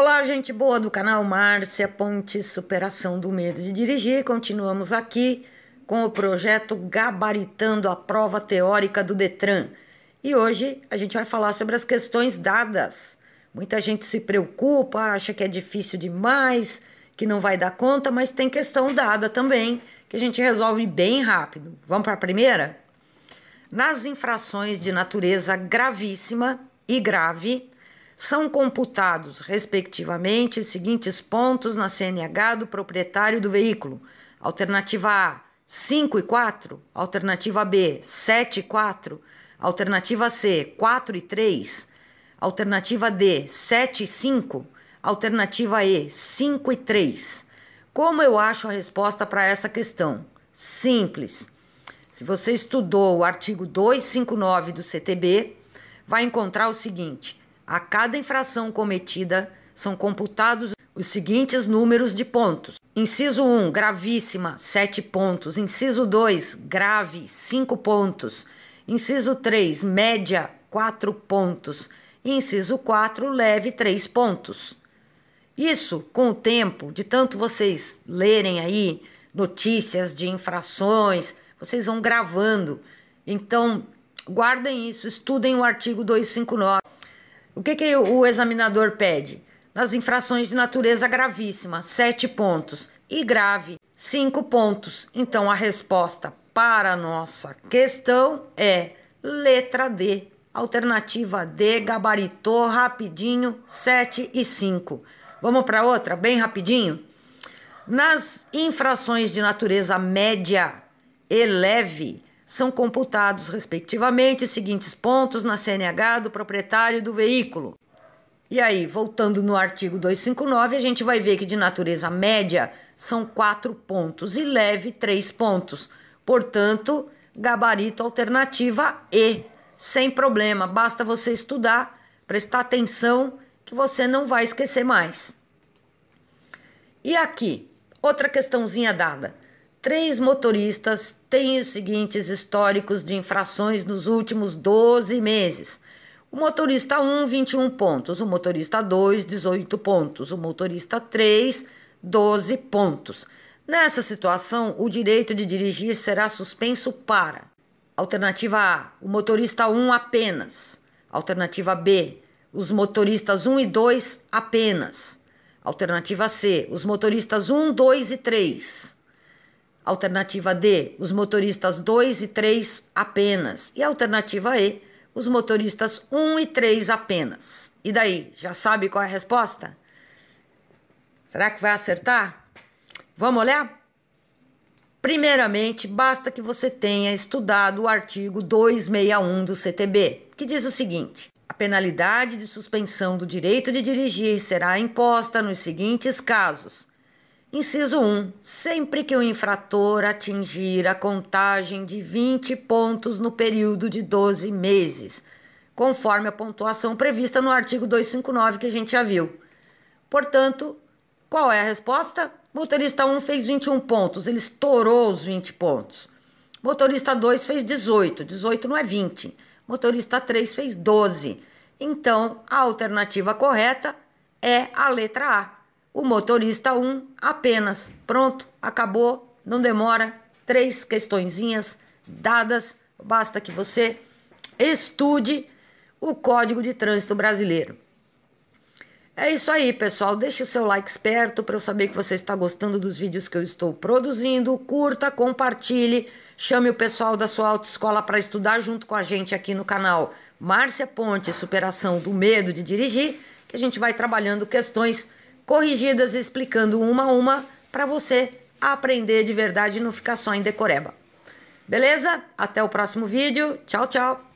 Olá, gente boa do canal Márcia Ponte Superação do Medo de Dirigir. Continuamos aqui com o projeto Gabaritando a Prova Teórica do Detran. E hoje a gente vai falar sobre as questões dadas. Muita gente se preocupa, acha que é difícil demais, que não vai dar conta, mas tem questão dada também, que a gente resolve bem rápido. Vamos para a primeira? Nas infrações de natureza gravíssima e grave, são computados, respectivamente, os seguintes pontos na CNH do proprietário do veículo: alternativa A, 5 e 4, alternativa B, 7 e 4, alternativa C, 4 e 3, alternativa D, 7 e 5, alternativa E, 5 e 3. Como eu acho a resposta para essa questão? Simples. Se você estudou o artigo 259 do CTB, vai encontrar o seguinte: a cada infração cometida são computados os seguintes números de pontos: inciso 1, gravíssima, 7 pontos, inciso 2, grave, 5 pontos, inciso 3, média, 4 pontos, e inciso 4, leve, 3 pontos. Isso, com o tempo, de tanto vocês lerem aí notícias de infrações, vocês vão gravando. Então, guardem isso, estudem o artigo 259. O que, que o examinador pede? Nas infrações de natureza gravíssima, 7 pontos, e grave, 5 pontos. Então a resposta para a nossa questão é letra D. Alternativa D, gabaritou rapidinho, 7 e 5. Vamos para outra, bem rapidinho? Nas infrações de natureza média e leve, são computados, respectivamente, os seguintes pontos na CNH do proprietário do veículo. E aí, voltando no artigo 259, a gente vai ver que de natureza média são quatro pontos e leve três pontos. Portanto, gabarito alternativa E, sem problema, basta você estudar, prestar atenção, que você não vai esquecer mais. E aqui, outra questãozinha dada. Três motoristas têm os seguintes históricos de infrações nos últimos 12 meses. O motorista 1, 21 pontos. O motorista 2, 18 pontos. O motorista 3, 12 pontos. Nessa situação, o direito de dirigir será suspenso para: alternativa A, o motorista 1 apenas. Alternativa B, os motoristas 1 e 2 apenas. Alternativa C, os motoristas 1, 2 e 3. Alternativa D, os motoristas 2 e 3 apenas. E alternativa E, os motoristas 1 e 3 apenas. E daí, já sabe qual é a resposta? Será que vai acertar? Vamos olhar? Primeiramente, basta que você tenha estudado o artigo 261 do CTB, que diz o seguinte: a penalidade de suspensão do direito de dirigir será imposta nos seguintes casos Inciso 1. Sempre que o infrator atingir a contagem de 20 pontos no período de 12 meses, conforme a pontuação prevista no artigo 259 que a gente já viu. Portanto, qual é a resposta? Motorista 1 fez 21 pontos, ele estourou os 20 pontos. Motorista 2 fez 18, 18 não é 20. Motorista 3 fez 12. Então, a alternativa correta é a letra A o motorista um, apenas. Pronto, acabou, não demora. Três questõezinhas dadas, basta que você estude o Código de Trânsito Brasileiro. É isso aí, pessoal. Deixe o seu like esperto para eu saber que você está gostando dos vídeos que eu estou produzindo. Curta, compartilhe, chame o pessoal da sua autoescola para estudar junto com a gente aqui no canal Márcia Ponte Superação do Medo de Dirigir, que a gente vai trabalhando questões corrigidas, explicando uma a uma para você aprender de verdade e não ficar só em decoreba. Beleza? Até o próximo vídeo. Tchau, tchau!